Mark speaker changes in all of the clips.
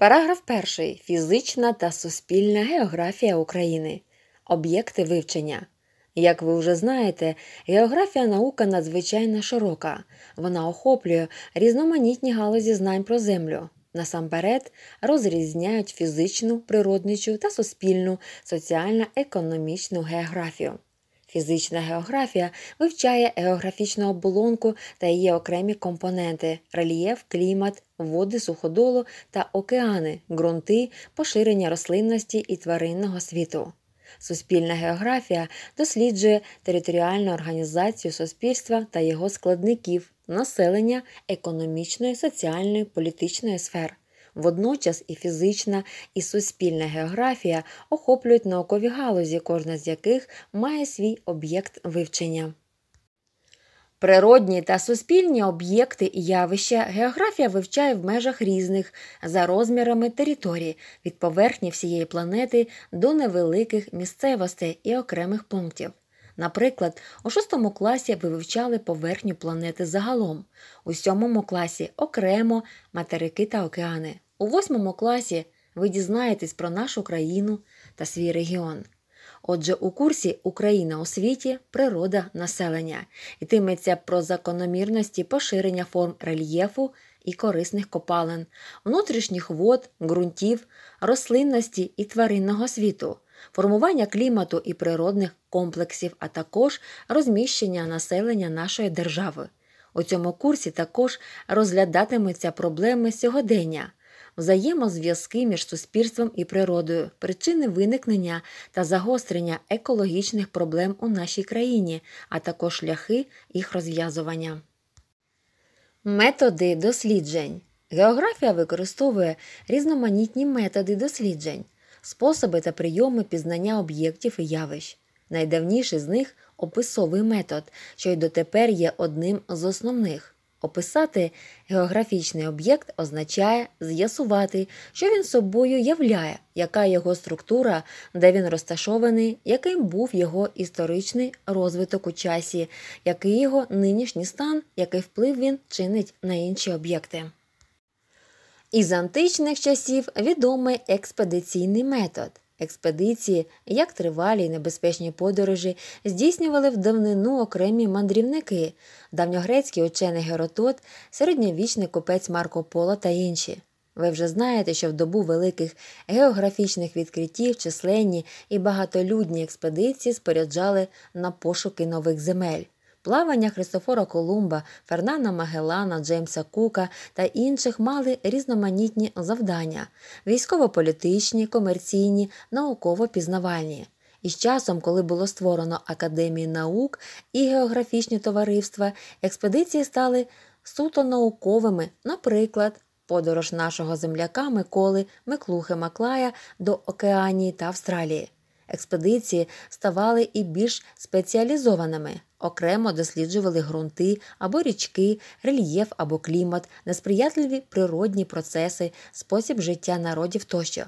Speaker 1: Параграф 1. Фізична та суспільна географія України. Об'єкти вивчення. Як ви вже знаєте, географія наука надзвичайно широка. Вона охоплює різноманітні галузі знань про землю. Насамперед розрізняють фізичну, природничу та суспільну соціально-економічну географію. Фізична географія вивчає географічну оболонку та її окремі компоненти рельєф, клімат, води суходолу та океани, ґрунти, поширення рослинності і тваринного світу. Суспільна географія досліджує територіальну організацію суспільства та його складників, населення, економічної, соціальної, політичної сфер. Водночас і фізична, і суспільна географія охоплюють наукові галузі, кожна з яких має свій об'єкт вивчення. Природні та суспільні об'єкти і явища географія вивчає в межах різних за розмірами території від поверхні всієї планети до невеликих місцевостей і окремих пунктів. Наприклад, у шостому класі ви вивчали поверхню планети загалом, у сьомому класі окремо материки та океани. У восьмому класі ви дізнаєтесь про нашу країну та свій регіон. Отже, у курсі Україна у світі, природа населення йтиметься про закономірності поширення форм рельєфу і корисних копалин, внутрішніх вод, ґрунтів, рослинності і тваринного світу, формування клімату і природних комплексів, а також розміщення населення нашої держави. У цьому курсі також розглядатимуться проблеми сьогодення, взаємозв'язки між суспільством і природою, причини виникнення та загострення екологічних проблем у нашій країні, а також шляхи їх розв'язування. Методи досліджень. Географія використовує різноманітні методи досліджень, способи та прийоми пізнання об'єктів і явищ. Найдавніший з них описовий метод, що й дотепер є одним з основних. Описати географічний об'єкт означає з'ясувати, що він собою являє, яка його структура, де він розташований, яким був його історичний розвиток у часі, який його нинішній стан, який вплив він чинить на інші об'єкти. Із античних часів відомий експедиційний метод. Експедиції, як тривалі й небезпечні подорожі, здійснювали в давнину окремі мандрівники, давньогрецький учений Геротот, середньовічний купець Марко Поло та інші. Ви вже знаєте, що в добу великих географічних відкриттів численні і багатолюдні експедиції споряджали на пошуки нових земель. Плавання Христофора Колумба, Фернана Магеллана, Джеймса Кука та інших мали різноманітні завдання: військово-політичні, комерційні, науково-пізнавальні. І з часом, коли було створено Академії наук і географічні товариства, експедиції стали суто науковими, наприклад, подорож нашого земляка Миколи Миклухи Маклая до Океанії та Австралії. Експедиції ставали і більш спеціалізованими, окремо досліджували ґрунти або річки, рельєф або клімат, несприятливі природні процеси, спосіб життя народів тощо.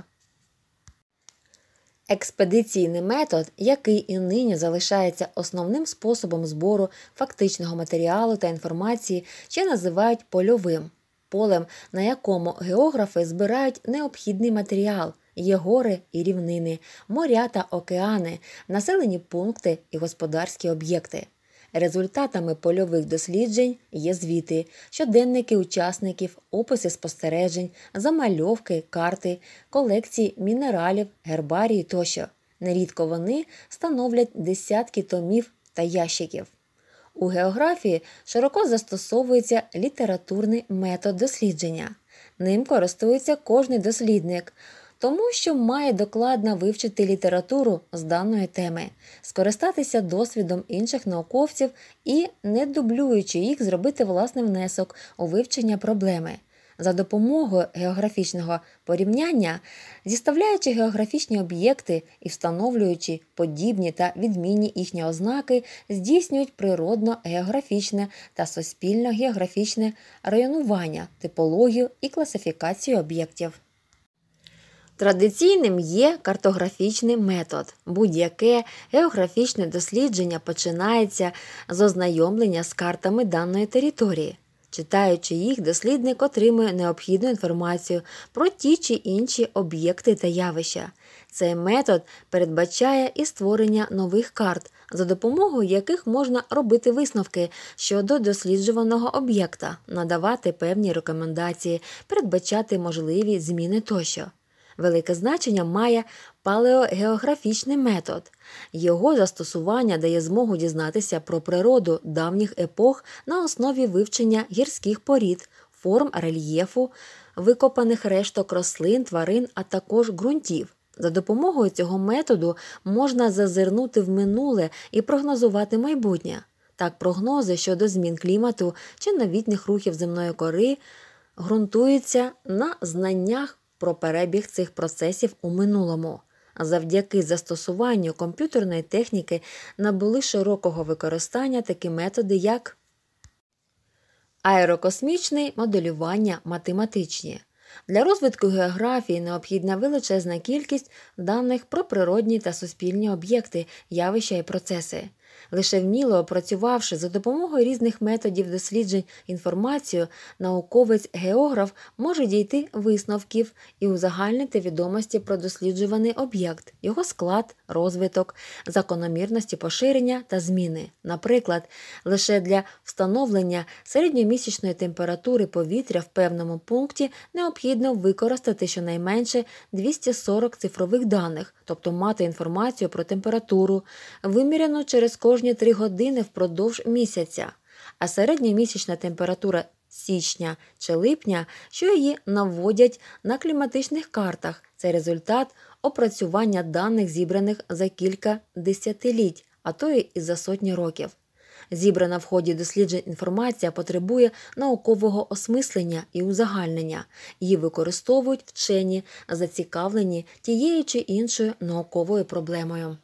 Speaker 1: Експедиційний метод, який і нині залишається основним способом збору фактичного матеріалу та інформації, ще називають польовим полем, на якому географи збирають необхідний матеріал є гори і рівнини, моря та океани, населені пункти і господарські об'єкти. Результатами польових досліджень є звіти, щоденники учасників, описи спостережень, замальовки, карти, колекції мінералів, гербарії тощо. Нерідко вони становлять десятки томів та ящиків. У географії широко застосовується літературний метод дослідження. Ним користується кожний дослідник тому що має докладно вивчити літературу з даної теми, скористатися досвідом інших науковців і, не дублюючи їх, зробити власний внесок у вивчення проблеми. За допомогою географічного порівняння, зіставляючи географічні об'єкти і встановлюючи подібні та відмінні їхні ознаки, здійснюють природно-географічне та суспільно-географічне районування, типологію і класифікацію об'єктів. Традиційним є картографічний метод. Будь-яке географічне дослідження починається з ознайомлення з картами даної території. Читаючи їх, дослідник отримує необхідну інформацію про ті чи інші об'єкти та явища. Цей метод передбачає і створення нових карт, за допомогою яких можна робити висновки щодо досліджуваного об'єкта, надавати певні рекомендації, передбачати можливі зміни тощо. Велике значення має палеогеографічний метод. Його застосування дає змогу дізнатися про природу давніх епох на основі вивчення гірських порід, форм рельєфу, викопаних решток рослин, тварин, а також ґрунтів. За допомогою цього методу можна зазирнути в минуле і прогнозувати майбутнє. Так, прогнози щодо змін клімату чи новітніх рухів земної кори ґрунтуються на знаннях про перебіг цих процесів у минулому. Завдяки застосуванню комп'ютерної техніки набули широкого використання такі методи, як аерокосмічне моделювання математичні. Для розвитку географії необхідна величезна кількість даних про природні та суспільні об'єкти, явища і процеси. Лише вміло опрацювавши за допомогою різних методів досліджень інформацію, науковець-географ може дійти висновків і узагальнити відомості про досліджуваний об'єкт, його склад, розвиток, закономірності поширення та зміни. Наприклад, лише для встановлення середньомісячної температури повітря в певному пункті необхідно використати щонайменше 240 цифрових даних, тобто мати інформацію про температуру, виміряну через кожні три години впродовж місяця, а середньомісячна температура січня чи липня, що її наводять на кліматичних картах, це результат опрацювання даних, зібраних за кілька десятиліть, а то і за сотні років. Зібрана в ході досліджень інформація потребує наукового осмислення і узагальнення. Її використовують вчені, зацікавлені тією чи іншою науковою проблемою.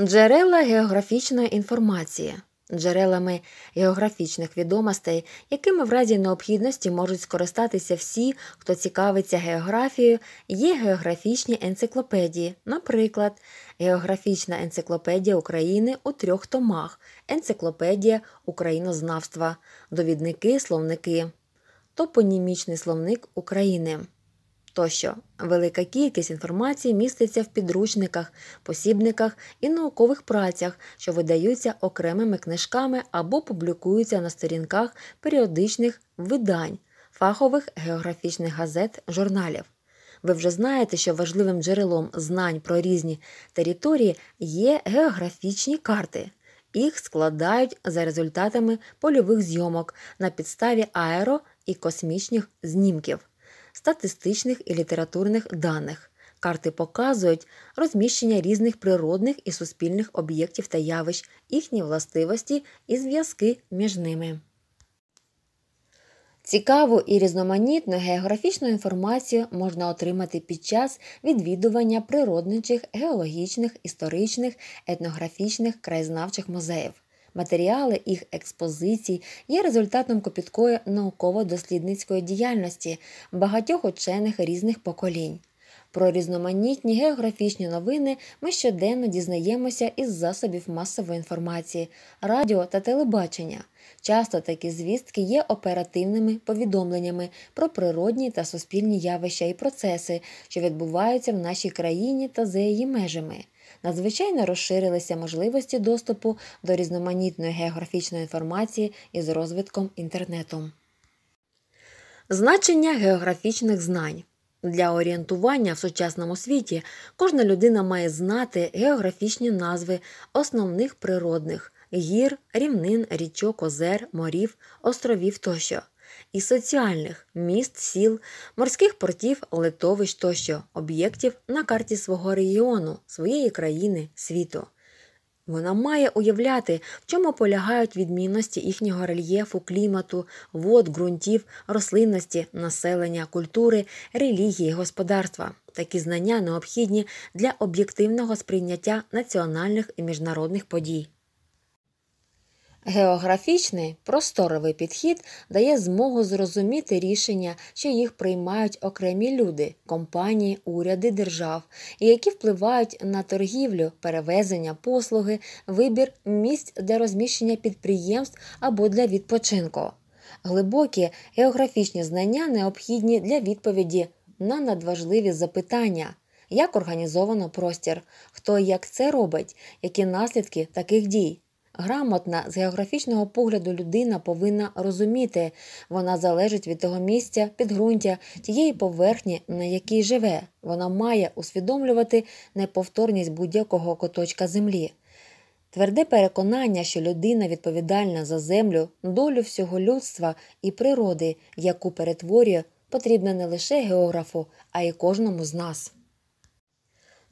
Speaker 1: Джерела географічної інформації, джерелами географічних відомостей, якими в разі необхідності можуть скористатися всі, хто цікавиться географією, є географічні енциклопедії, наприклад, Географічна енциклопедія України у трьох томах, енциклопедія Українознавства, довідники, словники, топонімічний словник України тощо. Велика кількість інформації міститься в підручниках, посібниках і наукових працях, що видаються окремими книжками або публікуються на сторінках періодичних видань, фахових географічних газет, журналів. Ви вже знаєте, що важливим джерелом знань про різні території є географічні карти. Їх складають за результатами польових зйомок на підставі аеро і космічних знімків статистичних і літературних даних. Карти показують розміщення різних природних і суспільних об'єктів та явищ, їхні властивості і зв'язки між ними. Цікаву і різноманітну географічну інформацію можна отримати під час відвідування природничих, геологічних, історичних, етнографічних краєзнавчих музеїв. Матеріали їх експозицій є результатом копіткої науково-дослідницької діяльності багатьох учених різних поколінь. Про різноманітні географічні новини ми щоденно дізнаємося із засобів масової інформації, радіо та телебачення. Часто такі звістки є оперативними повідомленнями про природні та суспільні явища і процеси, що відбуваються в нашій країні та за її межами надзвичайно розширилися можливості доступу до різноманітної географічної інформації із розвитком інтернету. Значення географічних знань для орієнтування в сучасному світі кожна людина має знати географічні назви основних природних гір, рівнин, річок, озер, морів, островів тощо і соціальних міст, сіл, морських портів, литовищ тощо об'єктів на карті свого регіону, своєї країни, світу. Вона має уявляти, в чому полягають відмінності їхнього рельєфу, клімату, вод, ґрунтів, рослинності, населення, культури, релігії, господарства. Такі знання необхідні для об'єктивного сприйняття національних і міжнародних подій. Географічний просторовий підхід дає змогу зрозуміти рішення, що їх приймають окремі люди, компанії, уряди держав, і які впливають на торгівлю, перевезення послуги, вибір місць для розміщення підприємств або для відпочинку. Глибокі географічні знання необхідні для відповіді на надважливі запитання. Як організовано простір, хто як це робить, які наслідки таких дій, Грамотна з географічного погляду людина повинна розуміти, вона залежить від того місця, підґрунтя, тієї поверхні, на якій живе. Вона має усвідомлювати неповторність будь-якого коточка землі. Тверде переконання, що людина відповідальна за землю, долю всього людства і природи, яку перетворює, потрібна не лише географу, а й кожному з нас.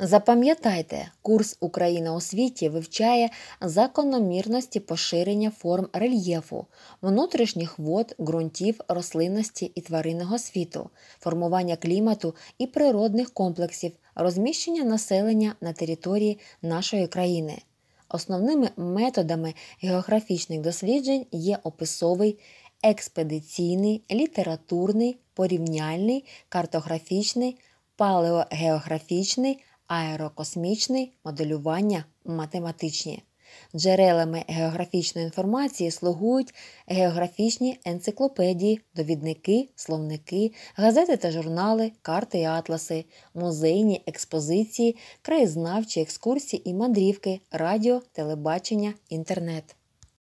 Speaker 1: Запам'ятайте, курс Україна у світі вивчає закономірності поширення форм рельєфу, внутрішніх вод, ґрунтів, рослинності і тваринного світу, формування клімату і природних комплексів, розміщення населення на території нашої країни. Основними методами географічних досліджень є описовий, експедиційний, літературний, порівняльний, картографічний, палеогеографічний аерокосмічний, моделювання математичні. Джерелами географічної інформації слугують географічні енциклопедії, довідники, словники, газети та журнали, карти і атласи, музейні експозиції, краєзнавчі екскурсії і мандрівки, радіо, телебачення, інтернет.